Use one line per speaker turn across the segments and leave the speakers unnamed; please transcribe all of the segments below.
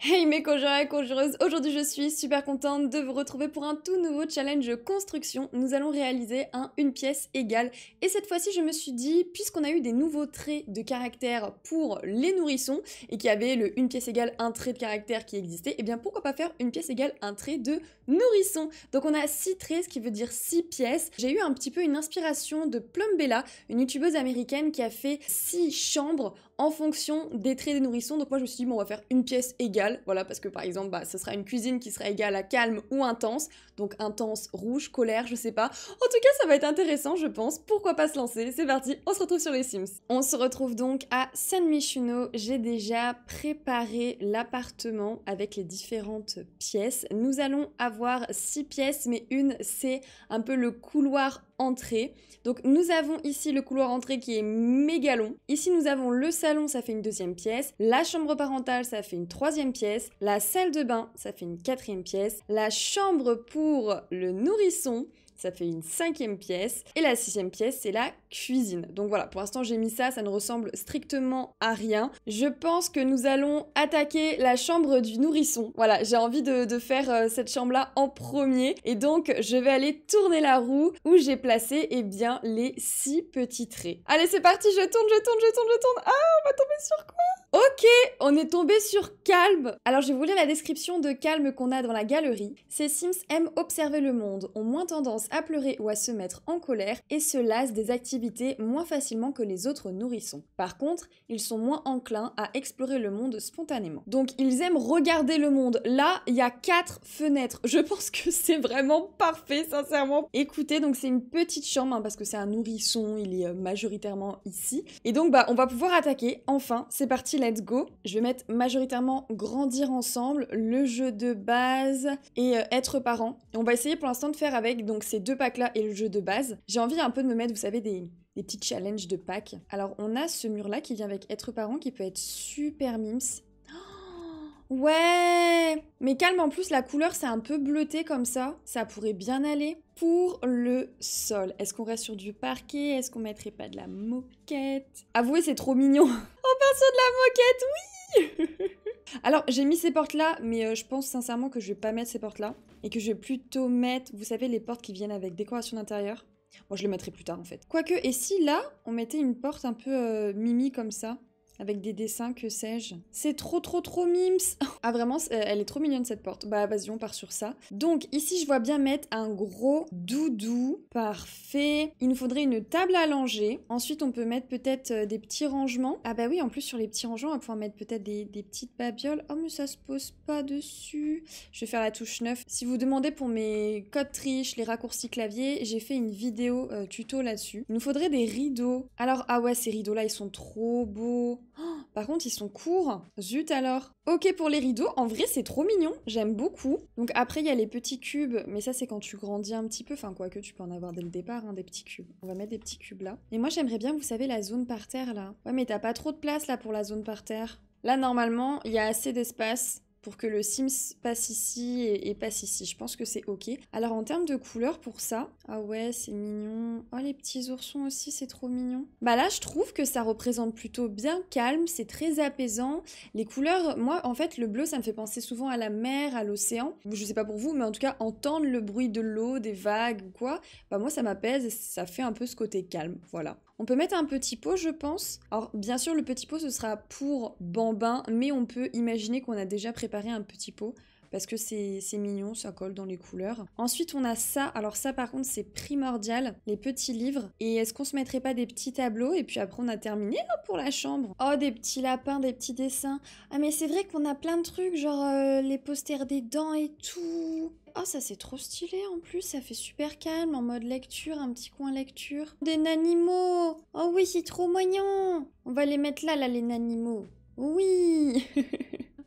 Hey mes conjures et conjureuses, aujourd'hui je suis super contente de vous retrouver pour un tout nouveau challenge construction. Nous allons réaliser un une pièce égale et cette fois-ci je me suis dit puisqu'on a eu des nouveaux traits de caractère pour les nourrissons et qu'il y avait le une pièce égale un trait de caractère qui existait, et eh bien pourquoi pas faire une pièce égale un trait de nourrisson. Donc on a six traits, ce qui veut dire six pièces. J'ai eu un petit peu une inspiration de Plumbella, une youtubeuse américaine qui a fait six chambres en fonction des traits des nourrissons. Donc moi je me suis dit, bon, on va faire une pièce égale, voilà, parce que par exemple, bah, ce sera une cuisine qui sera égale à calme ou intense, donc intense, rouge, colère, je sais pas. En tout cas, ça va être intéressant, je pense. Pourquoi pas se lancer C'est parti, on se retrouve sur les Sims. On se retrouve donc à San Michuno. J'ai déjà préparé l'appartement avec les différentes pièces. Nous allons avoir six pièces, mais une, c'est un peu le couloir entrée. Donc nous avons ici le couloir entrée qui est méga long. Ici nous avons le salon, ça fait une deuxième pièce. La chambre parentale, ça fait une troisième pièce. La salle de bain, ça fait une quatrième pièce. La chambre pour le nourrisson ça fait une cinquième pièce. Et la sixième pièce, c'est la cuisine. Donc voilà, pour l'instant j'ai mis ça, ça ne ressemble strictement à rien. Je pense que nous allons attaquer la chambre du nourrisson. Voilà, j'ai envie de, faire euh, cette chambre-là en premier. Et donc je vais aller tourner la roue où j'ai placé eh bien les six petits traits. Allez, c'est parti, je tourne, je tourne, je tourne, je tourne. Ah, on va tomber sur quoi Ok, on est tombé sur Calme. Alors je vais vous lire la description de Calme qu'on a dans la galerie. Ces Sims aiment observer le monde, ont moins tendance à pleurer ou à se mettre en colère et se lassent des activités moins facilement que les autres nourrissons. Par contre, ils sont moins enclins à explorer le monde spontanément. Donc ils aiment regarder le monde. Là, il y a quatre fenêtres. Je pense que c'est vraiment parfait, sincèrement. Écoutez, donc c'est une petite chambre hein, parce que c'est un nourrisson, il est euh, majoritairement ici. Et donc bah on va pouvoir attaquer. Enfin, c'est parti. là. Let's Go. Je vais mettre majoritairement grandir ensemble, le jeu de base et euh, être parent. on va essayer pour l'instant de faire avec donc ces deux packs-là et le jeu de base. J'ai envie un peu de me mettre, vous savez, des, petits challenges de packs. Alors on a ce mur-là qui vient avec être parent qui peut être super mims Ouais Mais calme en plus, la couleur c'est un peu bleuté comme ça, ça pourrait bien aller. Pour le sol, est-ce qu'on reste sur du parquet Est-ce qu'on mettrait pas de la moquette Avouez, c'est trop mignon On oh, part de la moquette, oui Alors, j'ai mis ces portes-là, mais euh, je pense sincèrement que je vais pas mettre ces portes-là. Et que je vais plutôt mettre, vous savez, les portes qui viennent avec décoration d'intérieur. Moi, je les mettrai plus tard, en fait. Quoique, et si là, on mettait une porte un peu euh, mimi comme ça avec des dessins, que sais-je. C'est trop trop trop mimes Ah vraiment, elle est trop mignonne cette porte. Bah vas-y, on part sur ça. Donc ici, je vois bien mettre un gros doudou. Parfait. Il nous faudrait une table à langer. Ensuite, on peut mettre peut-être euh, des petits rangements. Ah bah oui, en plus sur les petits rangements, on va pouvoir mettre peut-être des, petites babioles. Oh mais ça se pose pas dessus. Je vais faire la touche 9. Si vous demandez pour mes codes triches, les raccourcis clavier, j'ai fait une vidéo euh, tuto là-dessus. Il nous faudrait des rideaux. Alors ah ouais, ces rideaux là, ils sont trop beaux. Par contre, ils sont courts. Zut alors. Ok pour les rideaux. En vrai, c'est trop mignon. J'aime beaucoup. Donc après, il y a les petits cubes. Mais ça, c'est quand tu grandis un petit peu. Enfin, quoique, tu peux en avoir dès le départ, hein, des petits cubes. On va mettre des petits cubes là. Et moi, j'aimerais bien, vous savez, la zone par terre là. Ouais, mais t'as pas trop de place là pour la zone par terre. Là, normalement, il y a assez d'espace pour que le Sims passe ici et, passe ici. Je pense que c'est ok. Alors en termes de couleurs pour ça, ah ouais c'est mignon. Oh les petits oursons aussi c'est trop mignon. Bah là je trouve que ça représente plutôt bien calme, c'est très apaisant. Les couleurs, moi en fait le bleu ça me fait penser souvent à la mer, à l'océan. Je sais pas pour vous mais en tout cas entendre le bruit de l'eau, des vagues ou quoi, bah moi ça m'apaise et ça fait un peu ce côté calme. Voilà. On peut mettre un petit pot, je pense. Alors, bien sûr, le petit pot, ce sera pour bambin, mais on peut imaginer qu'on a déjà préparé un petit pot parce que c'est mignon, ça colle dans les couleurs. Ensuite, on a ça. Alors ça, par contre, c'est primordial, les petits livres. Et est-ce qu'on se mettrait pas des petits tableaux Et puis après, on a terminé pour la chambre. Oh, des petits lapins, des petits dessins. Ah, mais c'est vrai qu'on a plein de trucs, genre euh, les posters des dents et tout. Oh, ça c'est trop stylé en plus, ça fait super calme, en mode lecture, un petit coin lecture. Des nanimaux Oh oui, c'est trop mignon On va les mettre là, là, les nanimaux. Oui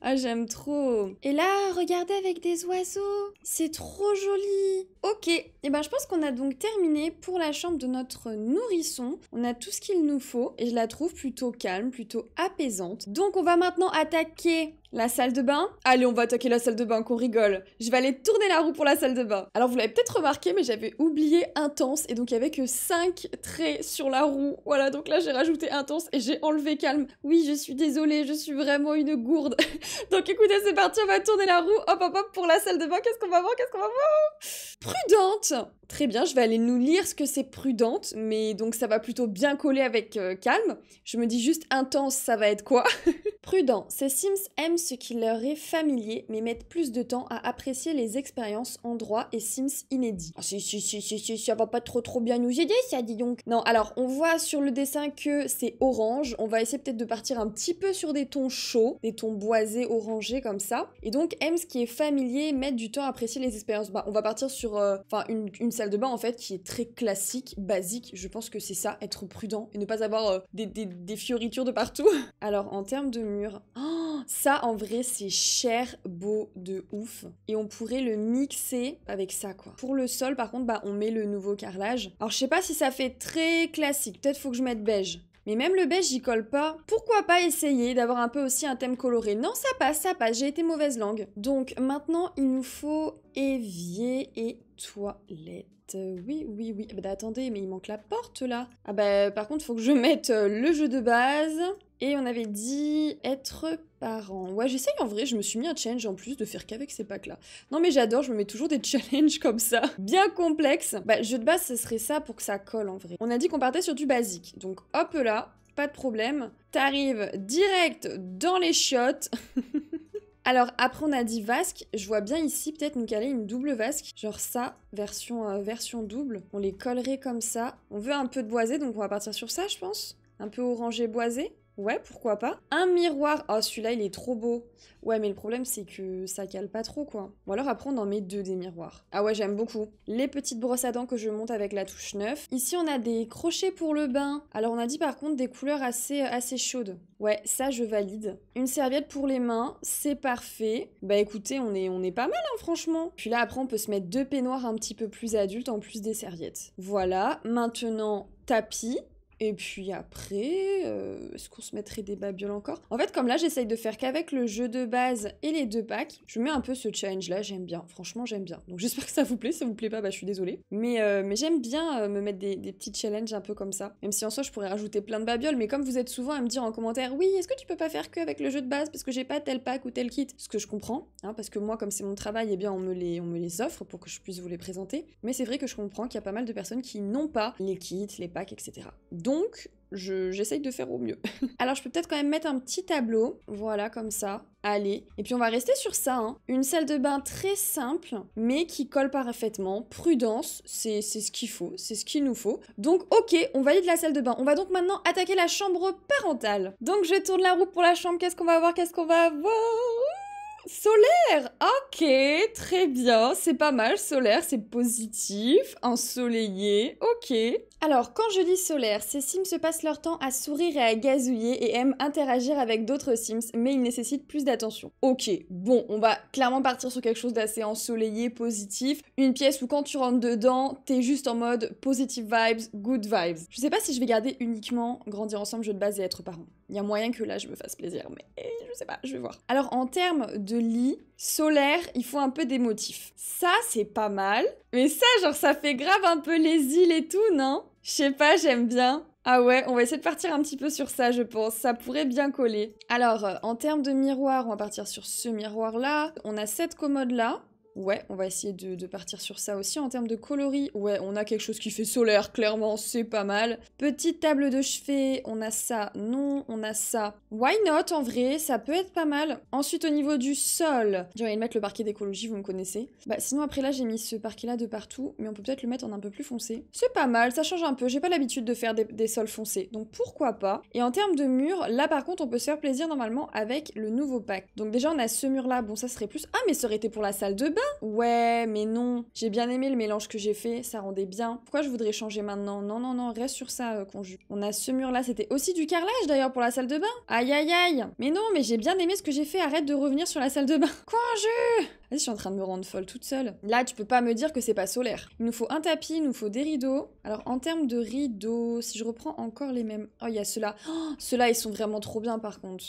Ah, j'aime trop. Et là, regardez avec des oiseaux. C'est trop joli. Ok, et eh ben je pense qu'on a donc terminé pour la chambre de notre nourrisson. On a tout ce qu'il nous faut et je la trouve plutôt calme, plutôt apaisante. Donc on va maintenant attaquer la salle de bain. Allez, on va attaquer la salle de bain, qu'on rigole. Je vais aller tourner la roue pour la salle de bain. Alors vous l'avez peut-être remarqué, mais j'avais oublié intense et donc il n'y avait que 5 traits sur la roue. Voilà, donc là j'ai rajouté intense et j'ai enlevé calme. Oui, je suis désolée, je suis vraiment une gourde. donc écoutez, c'est parti, on va tourner la roue. Hop, hop, hop pour la salle de bain. Qu'est-ce qu'on va voir Qu'est-ce qu'on va voir Prudente Très bien, je vais aller nous lire ce que c'est prudente, mais donc ça va plutôt bien coller avec euh, calme. Je me dis juste intense, ça va être quoi Prudent, ces Sims aiment ce qui leur est familier, mais mettent plus de temps à apprécier les expériences, en droit et Sims inédits. Ah, si, si, si, si, si, ça va pas trop trop bien nous aider, ça dit donc. Non, alors on voit sur le dessin que c'est orange, on va essayer peut-être de partir un petit peu sur des tons chauds, des tons boisés, orangés comme ça. Et donc aiment ce qui est familier, mettent du temps à apprécier les expériences. Bah, on va partir sur euh, enfin une, salle de bain en fait qui est très classique, basique. Je pense que c'est ça, être prudent et ne pas avoir euh, des, fioritures de partout. Alors en termes de mur, oh, ça en vrai c'est cher, beau de ouf. Et on pourrait le mixer avec ça quoi. Pour le sol par contre, bah on met le nouveau carrelage. Alors je sais pas si ça fait très classique, peut-être faut que je mette beige. Mais même le beige, j'y colle pas. Pourquoi pas essayer d'avoir un peu aussi un thème coloré Non, ça passe, ça passe, j'ai été mauvaise langue. Donc maintenant, il nous faut évier et Toilette, Oui, oui, oui. Ah bah, attendez, mais il manque la porte là. Ah bah par contre, faut que je mette euh, le jeu de base. Et on avait dit être parent. Ouais, j'essaye en vrai, je me suis mis un challenge en plus de faire qu'avec ces packs-là. Non mais j'adore, je me mets toujours des challenges comme ça, bien complexes. Bah, jeu de base, ce serait ça pour que ça colle en vrai. On a dit qu'on partait sur du basique. Donc hop là, pas de problème. T'arrives direct dans les chiottes. Alors après on a dit vasque, je vois bien ici peut-être nous caler une double vasque, genre ça, version, euh, version double. On les collerait comme ça. On veut un peu de boisé, donc on va partir sur ça je pense. Un peu orangé boisé. Ouais, pourquoi pas. Un miroir. Oh, celui-là, il est trop beau. Ouais, mais le problème, c'est que ça cale pas trop, quoi. Ou alors après, on en met deux des miroirs. Ah ouais, j'aime beaucoup. Les petites brosses à dents que je monte avec la touche 9. Ici, on a des crochets pour le bain. Alors, on a dit par contre des couleurs assez, assez chaudes. Ouais, ça, je valide. Une serviette pour les mains, c'est parfait. Bah écoutez, on est, on est pas mal, hein, franchement. Puis là, après, on peut se mettre deux peignoirs un petit peu plus adultes en plus des serviettes. Voilà. Maintenant, tapis. Et puis après, euh, est-ce qu'on se mettrait des babioles encore En fait, comme là, j'essaye de faire qu'avec le jeu de base et les deux packs, je mets un peu ce challenge-là, j'aime bien. Franchement, j'aime bien. Donc j'espère que ça vous plaît. Si ça vous plaît pas, bah je suis désolée. Mais, euh, mais j'aime bien euh, me mettre des, des, petits challenges un peu comme ça. Même si en soi, je pourrais rajouter plein de babioles, mais comme vous êtes souvent à me dire en commentaire, oui, est-ce que tu peux pas faire qu'avec le jeu de base parce que j'ai pas tel pack ou tel kit Ce que je comprends, hein, parce que moi, comme c'est mon travail, eh bien, on me, les, on me les offre pour que je puisse vous les présenter. Mais c'est vrai que je comprends qu'il y a pas mal de personnes qui n'ont pas les kits, les packs, etc. Donc, donc, j'essaye de faire au mieux. Alors je peux peut-être quand même mettre un petit tableau, voilà comme ça. Allez, et puis on va rester sur ça. Hein. Une salle de bain très simple, mais qui colle parfaitement. Prudence, c'est ce qu'il faut, c'est ce qu'il nous faut. Donc ok, on valide la salle de bain. On va donc maintenant attaquer la chambre parentale. Donc je tourne la roue pour la chambre. Qu'est-ce qu'on va avoir Qu'est-ce qu'on va avoir Solaire Ok, très bien, c'est pas mal, solaire, c'est positif, ensoleillé, ok. Alors, quand je dis solaire, ces Sims se passent leur temps à sourire et à gazouiller et aiment interagir avec d'autres Sims, mais ils nécessitent plus d'attention. Ok, bon, on va clairement partir sur quelque chose d'assez ensoleillé, positif, une pièce où quand tu rentres dedans, t'es juste en mode positive vibes, good vibes. Je sais pas si je vais garder uniquement grandir ensemble, jeu de base et être Parent il y a moyen que là je me fasse plaisir, mais je sais pas, je vais voir. Alors en termes de lit, solaire, il faut un peu des motifs. Ça, c'est pas mal, mais ça, genre, ça fait grave un peu les îles et tout, non Je sais pas, j'aime bien. Ah ouais, on va essayer de partir un petit peu sur ça, je pense. Ça pourrait bien coller. Alors, euh, en termes de miroir, on va partir sur ce miroir-là. On a cette commode-là. Ouais, on va essayer de, partir sur ça aussi. En termes de coloris, ouais, on a quelque chose qui fait solaire, clairement, c'est pas mal. Petite table de chevet, on a ça, non, on a ça. Why not, en vrai, ça peut être pas mal. Ensuite, au niveau du sol, j'aurais mettre le parquet d'écologie, vous me connaissez. Bah, sinon, après là, j'ai mis ce parquet-là de partout, mais on peut peut-être le mettre en un peu plus foncé. C'est pas mal, ça change un peu, j'ai pas l'habitude de faire des, sols foncés, donc pourquoi pas. Et en termes de murs, là, par contre, on peut se faire plaisir, normalement, avec le nouveau pack. Donc déjà, on a ce mur-là, bon, ça serait plus... Ah, mais ça aurait été pour la salle de bain Ouais, mais non. J'ai bien aimé le mélange que j'ai fait, ça rendait bien. Pourquoi je voudrais changer maintenant Non, non, non, reste sur ça, euh, conju. On a ce mur-là, c'était aussi du carrelage d'ailleurs pour la salle de bain. Aïe, aïe, aïe. Mais non, mais j'ai bien aimé ce que j'ai fait, arrête de revenir sur la salle de bain. Conju Vas-y, je suis en train de me rendre folle toute seule. Là, tu peux pas me dire que c'est pas solaire. Il nous faut un tapis, il nous faut des rideaux. Alors, en termes de rideaux, si je reprends encore les mêmes... Oh, il y a ceux-là. Oh, ceux-là, ils sont vraiment trop bien par contre.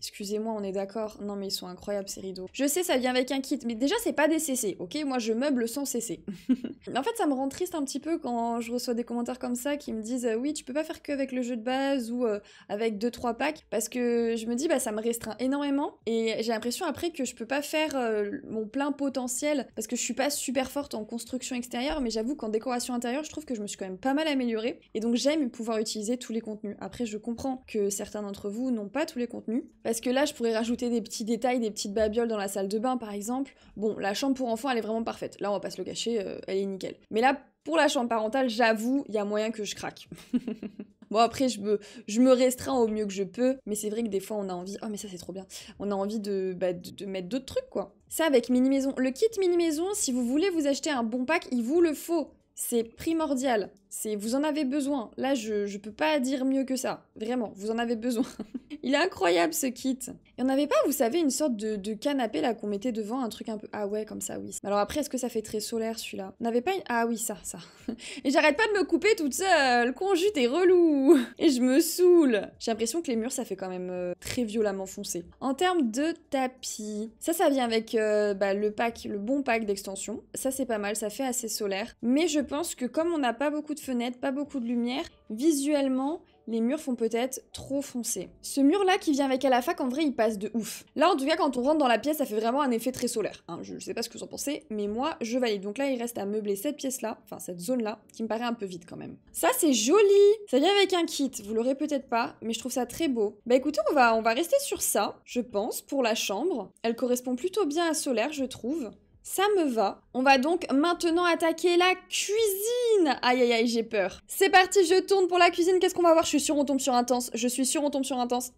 Excusez-moi, on est d'accord. Non, mais ils sont incroyables ces rideaux. Je sais, ça vient avec un kit, mais déjà, c'est pas des CC, ok Moi, je meuble sans CC. mais en fait, ça me rend triste un petit peu quand je reçois des commentaires comme ça qui me disent euh, Oui, tu peux pas faire que avec le jeu de base ou euh, avec deux trois packs, parce que je me dis, bah, ça me restreint énormément et j'ai l'impression après que je peux pas faire euh, mon plein potentiel parce que je suis pas super forte en construction extérieure, mais j'avoue qu'en décoration intérieure, je trouve que je me suis quand même pas mal améliorée et donc j'aime pouvoir utiliser tous les contenus. Après, je comprends que certains d'entre vous n'ont pas tous les contenus parce que là, je pourrais rajouter des petits détails, des petites babioles dans la salle de bain, par exemple. Bon, la chambre pour enfants, elle est vraiment parfaite. Là, on va pas se le cacher, euh, elle est nickel. Mais là, pour la chambre parentale, j'avoue, il y a moyen que je craque. bon, après, je me, je me restreins au mieux que je peux, mais c'est vrai que des fois, on a envie. Oh, mais ça, c'est trop bien. On a envie de, bah, de, de mettre d'autres trucs, quoi. Ça, avec Mini Maison. Le kit Mini Maison, si vous voulez vous acheter un bon pack, il vous le faut. C'est primordial. C'est vous en avez besoin. Là, je je peux pas dire mieux que ça. Vraiment, vous en avez besoin. Il est incroyable ce kit. Et on n'avait pas, vous savez, une sorte de, canapé là qu'on mettait devant, un truc un peu ah ouais comme ça, oui. Alors après, est-ce que ça fait très solaire celui-là On n'avait pas une ah oui ça ça. Et j'arrête pas de me couper toute seule. Conjute est relou. Et je me saoule. J'ai l'impression que les murs ça fait quand même euh, très violemment foncé. En termes de tapis, ça ça vient avec euh, bah, le pack, le bon pack d'extension. Ça c'est pas mal, ça fait assez solaire. Mais je pense que comme on n'a pas beaucoup de fenêtre pas beaucoup de lumière. Visuellement, les murs font peut-être trop foncé. Ce mur-là qui vient avec à la fac, en vrai, il passe de ouf. Là, en tout cas, quand on rentre dans la pièce, ça fait vraiment un effet très solaire. Je hein. Je sais pas ce que vous en pensez, mais moi, je valide. Donc là, il reste à meubler cette pièce-là, enfin cette zone-là, qui me paraît un peu vide quand même. Ça, c'est joli Ça vient avec un kit, vous l'aurez peut-être pas, mais je trouve ça très beau. Bah écoutez, on va, on va rester sur ça, je pense, pour la chambre. Elle correspond plutôt bien à solaire, je trouve. Ça me va. On va donc maintenant attaquer la cuisine. Aïe aïe aïe, j'ai peur. C'est parti, je tourne pour la cuisine. Qu'est-ce qu'on va voir Je suis sûre on tombe sur intense. Je suis sûre on tombe sur intense.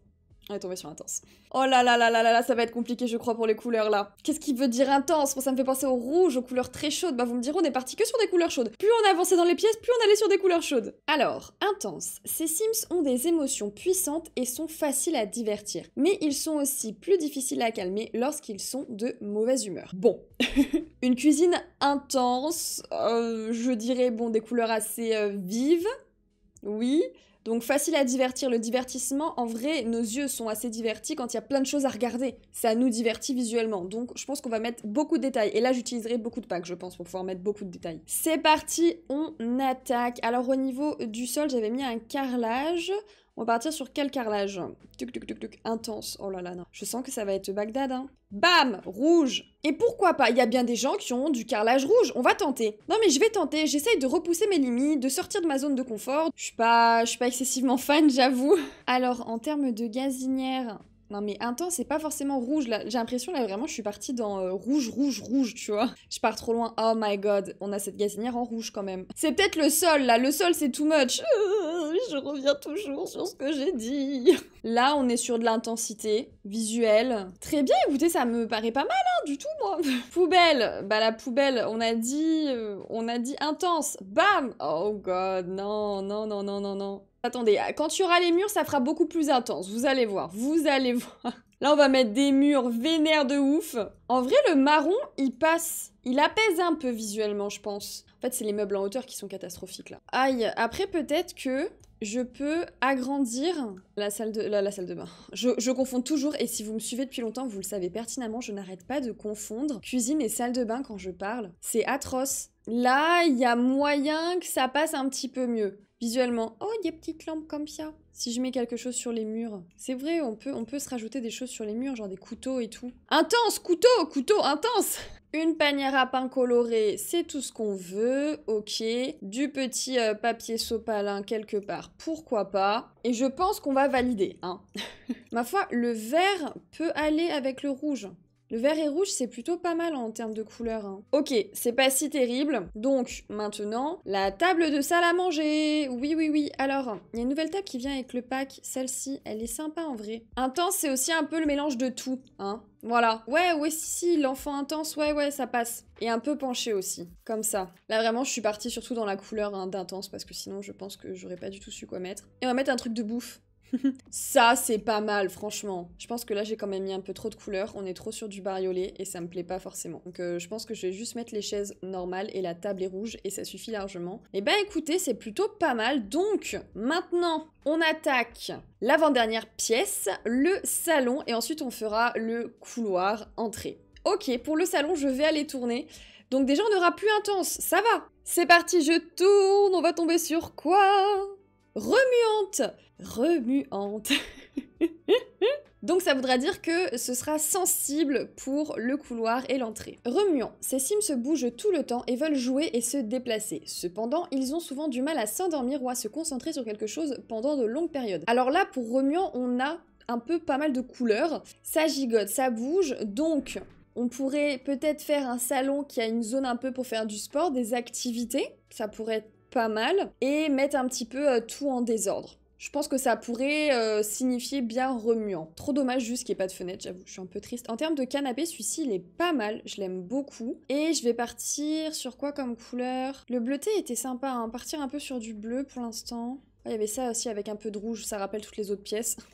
On est tombé sur intense. Oh là là là là là là, ça va être compliqué je crois pour les couleurs là. Qu'est-ce qui veut dire intense Bon ça me fait penser au rouge, aux couleurs très chaudes. Bah vous me direz on est parti que sur des couleurs chaudes. Plus on avançait dans les pièces, plus on allait sur des couleurs chaudes. Alors, intense. Ces Sims ont des émotions puissantes et sont faciles à divertir. Mais ils sont aussi plus difficiles à calmer lorsqu'ils sont de mauvaise humeur. Bon. Une cuisine intense, euh, je dirais bon des couleurs assez euh, vives. Oui, donc facile à divertir. Le divertissement, en vrai, nos yeux sont assez divertis quand il y a plein de choses à regarder. Ça nous divertit visuellement. Donc je pense qu'on va mettre beaucoup de détails. Et là, j'utiliserai beaucoup de packs, je pense, pour pouvoir mettre beaucoup de détails. C'est parti, on attaque. Alors au niveau du sol, j'avais mis un carrelage. On va partir sur quel carrelage intense. Oh là là, non. Je sens que ça va être Bagdad, hein. Bam Rouge Et pourquoi pas Il y a bien des gens qui ont du carrelage rouge. On va tenter. Non mais je vais tenter. J'essaye de repousser mes limites, de sortir de ma zone de confort. Je suis pas, je suis pas excessivement fan, j'avoue. Alors, en termes de gazinière, non mais intense, c'est pas forcément rouge là. J'ai l'impression là vraiment je suis partie dans euh, rouge, rouge, rouge, tu vois. Je pars trop loin. Oh my god, on a cette gazinière en rouge quand même. C'est peut-être le sol là, le sol c'est too much je reviens toujours sur ce que j'ai dit. Là, on est sur de l'intensité visuelle. Très bien, écoutez, ça me paraît pas mal hein, du tout, moi. poubelle, bah la poubelle, on a dit, euh, on a dit intense. Bam Oh god, non, non, non, non, non, non. Attendez, quand il y les murs, ça fera beaucoup plus intense. Vous allez voir, vous allez voir. Là, on va mettre des murs vénères de ouf. En vrai, le marron, il passe. Il apaise un peu visuellement, je pense. En fait, c'est les meubles en hauteur qui sont catastrophiques, là. Aïe, après, peut-être que je peux agrandir la salle de, la, salle de bain. Je, confonds toujours, et si vous me suivez depuis longtemps, vous le savez pertinemment, je n'arrête pas de confondre cuisine et salle de bain quand je parle. C'est atroce. Là, il y a moyen que ça passe un petit peu mieux. Visuellement, oh, y il des petites lampes comme ça. Si je mets quelque chose sur les murs. C'est vrai, on peut, on peut se rajouter des choses sur les murs, genre des couteaux et tout. Intense, couteau, couteau, intense une panière à pain coloré, c'est tout ce qu'on veut, ok. Du petit euh, papier sopalin quelque part, pourquoi pas. Et je pense qu'on va valider, hein. Ma foi, le vert peut aller avec le rouge. Le vert et rouge, c'est plutôt pas mal en termes de couleur. Hein. Ok, c'est pas si terrible. Donc, maintenant, la table de salle à manger Oui, oui, oui. Alors, il y a une nouvelle table qui vient avec le pack. Celle-ci, elle est sympa en vrai. Intense, c'est aussi un peu le mélange de tout, hein. Voilà. Ouais, ouais, si, si, l'enfant intense, ouais, ouais, ça passe. Et un peu penché aussi, comme ça. Là, vraiment, je suis partie surtout dans la couleur hein, d'intense, parce que sinon, je pense que j'aurais pas du tout su quoi mettre. Et on va mettre un truc de bouffe ça, c'est pas mal, franchement. Je pense que là, j'ai quand même mis un peu trop de couleurs. On est trop sur du bariolé et ça me plaît pas forcément. Donc, euh, je pense que je vais juste mettre les chaises normales et la table est rouge et ça suffit largement. Et eh ben, écoutez, c'est plutôt pas mal. Donc, maintenant, on attaque l'avant-dernière pièce, le salon, et ensuite on fera le couloir entrée. Ok, pour le salon, je vais aller tourner. Donc déjà, on aura plus intense, ça va. C'est parti, je tourne, on va tomber sur quoi remuante. Remuante. Donc ça voudra dire que ce sera sensible pour le couloir et l'entrée. Remuant, ces sims se bougent tout le temps et veulent jouer et se déplacer. Cependant, ils ont souvent du mal à s'endormir ou à se concentrer sur quelque chose pendant de longues périodes. Alors là, pour remuant, on a un peu pas mal de couleurs. Ça gigote, ça bouge, donc on pourrait peut-être faire un salon qui a une zone un peu pour faire du sport, des activités. Ça pourrait être pas mal et mettre un petit peu euh, tout en désordre. Je pense que ça pourrait euh, signifier bien remuant. Trop dommage juste qu'il n'y ait pas de fenêtre, j'avoue, je suis un peu triste. En termes de canapé, celui-ci, il est pas mal, je l'aime beaucoup. Et je vais partir sur quoi comme couleur Le bleuté était sympa, hein, partir un peu sur du bleu pour l'instant. Ah, il y avait ça aussi avec un peu de rouge, ça rappelle toutes les autres pièces.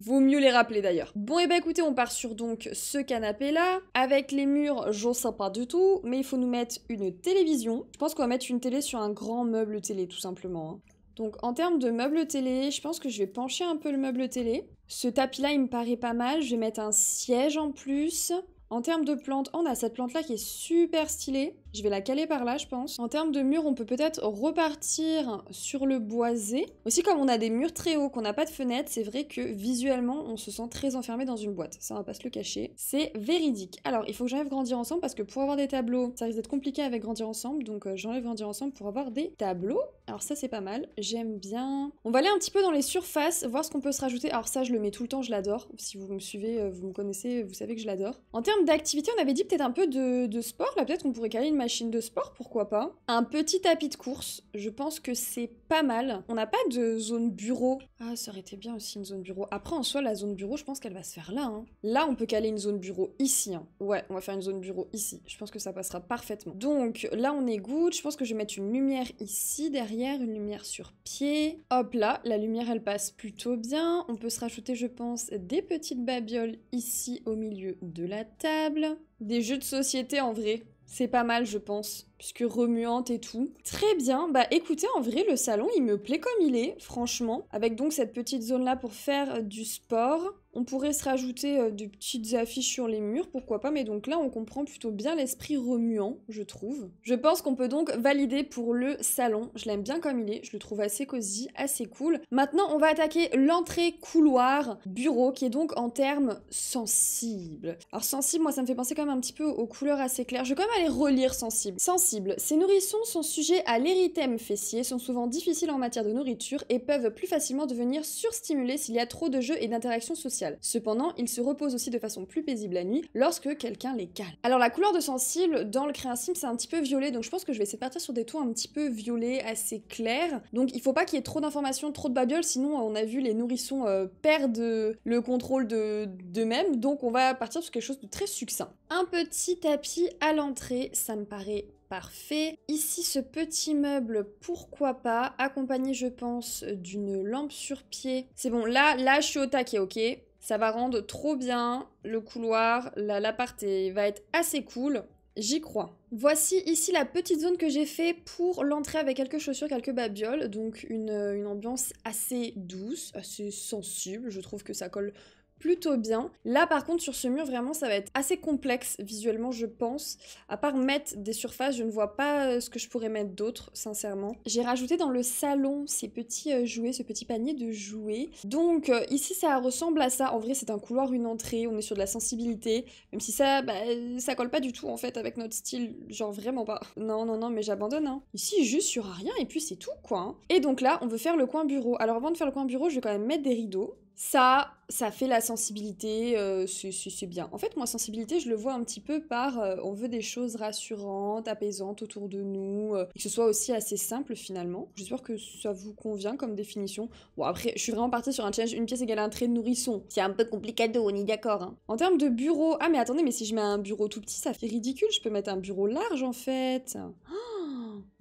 Vaut mieux les rappeler d'ailleurs. Bon, et eh bah ben, écoutez, on part sur donc ce canapé-là. Avec les murs, j'en sais pas du tout, mais il faut nous mettre une télévision. Je pense qu'on va mettre une télé sur un grand meuble télé, tout simplement. Hein. Donc en termes de meuble télé, je pense que je vais pencher un peu le meuble télé. Ce tapis-là, il me paraît pas mal. Je vais mettre un siège en plus. En termes de plantes, on a cette plante-là qui est super stylée. Je vais la caler par là, je pense. En termes de murs, on peut peut-être repartir sur le boisé. Aussi, comme on a des murs très hauts, qu'on n'a pas de fenêtre, c'est vrai que visuellement, on se sent très enfermé dans une boîte. Ça, on va pas se le cacher. C'est véridique. Alors, il faut que j'enlève Grandir Ensemble parce que pour avoir des tableaux, ça risque d'être compliqué avec Grandir Ensemble. Donc, euh, j'enlève Grandir Ensemble pour avoir des tableaux. Alors ça, c'est pas mal. J'aime bien. On va aller un petit peu dans les surfaces, voir ce qu'on peut se rajouter. Alors ça, je le mets tout le temps, je l'adore. Si vous me suivez, euh, vous me connaissez, vous savez que je l'adore. En termes d'activité, on avait dit peut-être un peu de sport. Là, peut-être qu'on pourrait caler une machine de sport, pourquoi pas. Un petit tapis de course, je pense que c'est pas mal. On n'a pas de zone bureau. Ah, ça aurait été bien aussi une zone bureau. Après, en soi, la zone bureau, je pense qu'elle va se faire là. Hein. Là, on peut caler une zone bureau ici. Hein. Ouais, on va faire une zone bureau ici. Je pense que ça passera parfaitement. Donc, là, on est good. Je pense que je vais mettre une lumière ici, derrière, une lumière sur pied. Hop là, la lumière, elle passe plutôt bien. On peut se rajouter, je pense, des petites babioles ici, au milieu de la table. Des jeux de société en vrai. C'est pas mal, je pense puisque remuante et tout. Très bien, bah écoutez, en vrai, le salon, il me plaît comme il est, franchement, avec donc cette petite zone-là pour faire euh, du sport. On pourrait se rajouter euh, de petites affiches sur les murs, pourquoi pas, mais donc là on comprend plutôt bien l'esprit remuant, je trouve. Je pense qu'on peut donc valider pour le salon. Je l'aime bien comme il est, je le trouve assez cosy, assez cool. Maintenant on va attaquer l'entrée couloir bureau qui est donc en termes sensibles. Alors sensible, moi ça me fait penser quand même un petit peu aux couleurs assez claires. Je vais quand même aller relire sensible. Sensible ces nourrissons sont sujets à l'érythème fessier, sont souvent difficiles en matière de nourriture et peuvent plus facilement devenir surstimulés s'il y a trop de jeux et d'interactions sociales. Cependant, ils se reposent aussi de façon plus paisible la nuit lorsque quelqu'un les cale. Alors la couleur de sensible dans le sim, c'est un petit peu violet, donc je pense que je vais essayer de partir sur des toits un petit peu violets, assez clairs. Donc il faut pas qu'il y ait trop d'informations, trop de babioles, sinon on a vu les nourrissons euh, perdent le contrôle d'eux-mêmes, donc on va partir sur quelque chose de très succinct. Un petit tapis à l'entrée, ça me paraît parfait. Ici, ce petit meuble, pourquoi pas, accompagné, je pense, d'une lampe sur pied. C'est bon, là, là, je suis au taquet, ok ça va rendre trop bien le couloir, l'apparté va être assez cool. J'y crois. Voici ici la petite zone que j'ai fait pour l'entrée avec quelques chaussures, quelques babioles. Donc une, une, ambiance assez douce, assez sensible. Je trouve que ça colle plutôt bien. Là par contre sur ce mur vraiment ça va être assez complexe visuellement je pense. À part mettre des surfaces je ne vois pas euh, ce que je pourrais mettre d'autre sincèrement. J'ai rajouté dans le salon ces petits euh, jouets, ce petit panier de jouets. Donc euh, ici ça ressemble à ça. En vrai c'est un couloir, une entrée, on est sur de la sensibilité. Même si ça, bah, ça colle pas du tout en fait avec notre style, genre vraiment pas. Non non non mais j'abandonne. Hein. Ici juste il rien et puis c'est tout quoi. Hein. Et donc là on veut faire le coin bureau. Alors avant de faire le coin bureau je vais quand même mettre des rideaux ça, ça fait la sensibilité, euh, c'est bien. En fait, moi, sensibilité, je le vois un petit peu par euh, on veut des choses rassurantes, apaisantes autour de nous, euh, et que ce soit aussi assez simple finalement. J'espère que ça vous convient comme définition. Bon, après, je suis vraiment partie sur un challenge une pièce égale un trait de nourrisson. C'est un peu compliqué on est d'accord. Hein. En termes de bureau, ah mais attendez, mais si je mets un bureau tout petit, ça fait ridicule. Je peux mettre un bureau large en fait. Oh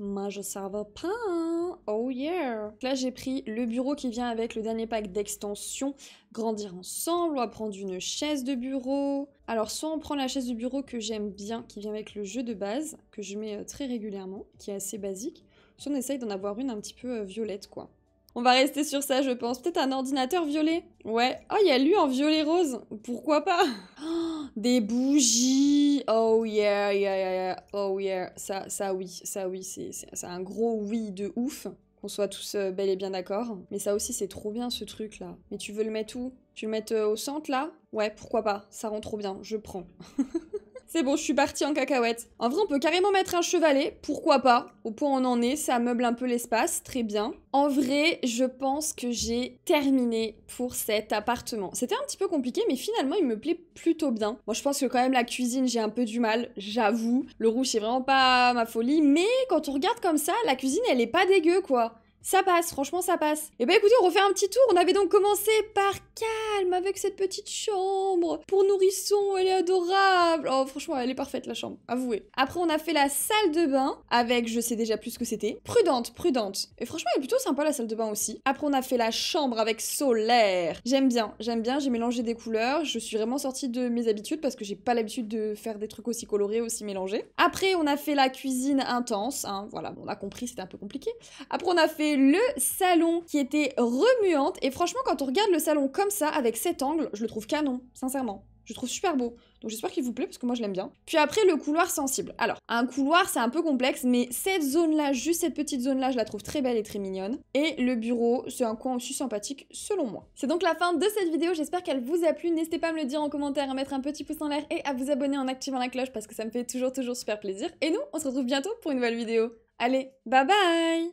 moi, je serve pain. Oh yeah. Là, j'ai pris le bureau qui vient avec le dernier pack d'extension. Grandir ensemble. On va prendre une chaise de bureau. Alors, soit on prend la chaise de bureau que j'aime bien, qui vient avec le jeu de base, que je mets euh, très régulièrement, qui est assez basique. Soit on essaye d'en avoir une un petit peu euh, violette, quoi. On va rester sur ça, je pense. Peut-être un ordinateur violet Ouais. Oh, il y a lui en violet rose. Pourquoi pas oh, Des bougies. Oh yeah, yeah, yeah, yeah. Oh yeah. Ça, ça oui, ça oui, c'est un gros oui de ouf. Qu'on soit tous euh, bel et bien d'accord. Mais ça aussi, c'est trop bien ce truc là. Mais tu veux le mettre où Tu le mettre euh, au centre là Ouais, pourquoi pas Ça rend trop bien. Je prends. C'est bon, je suis partie en cacahuète. En vrai, on peut carrément mettre un chevalet, pourquoi pas Au point on en est, ça meuble un peu l'espace, très bien. En vrai, je pense que j'ai terminé pour cet appartement. C'était un petit peu compliqué, mais finalement, il me plaît plutôt bien. Moi, je pense que quand même la cuisine, j'ai un peu du mal, j'avoue. Le rouge, c'est vraiment pas ma folie, mais quand on regarde comme ça, la cuisine, elle est pas dégueu, quoi. Ça passe, franchement ça passe. Et eh bah ben, écoutez, on refait un petit tour. On avait donc commencé par calme avec cette petite chambre. Pour nourrissons elle est adorable. Oh franchement, elle est parfaite la chambre, avouez. Après on a fait la salle de bain avec je sais déjà plus ce que c'était. Prudente, prudente. Et franchement, elle est plutôt sympa la salle de bain aussi. Après on a fait la chambre avec solaire. J'aime bien, j'aime bien, j'ai mélangé des couleurs. Je suis vraiment sortie de mes habitudes parce que j'ai pas l'habitude de faire des trucs aussi colorés, aussi mélangés. Après on a fait la cuisine intense, hein, voilà, on a compris, c'était un peu compliqué. Après on a fait le salon qui était remuante. Et franchement, quand on regarde le salon comme ça, avec cet angle, je le trouve canon, sincèrement. Je trouve super beau. Donc j'espère qu'il vous plaît parce que moi je l'aime bien. Puis après le couloir sensible. Alors, un couloir c'est un peu complexe mais cette zone-là, juste cette petite zone-là, je la trouve très belle et très mignonne. Et le bureau, c'est un coin aussi sympathique selon moi. C'est donc la fin de cette vidéo, j'espère qu'elle vous a plu. N'hésitez pas à me le dire en commentaire, à mettre un petit pouce en l'air et à vous abonner en activant la cloche parce que ça me fait toujours toujours super plaisir. Et nous, on se retrouve bientôt pour une nouvelle vidéo. Allez, bye bye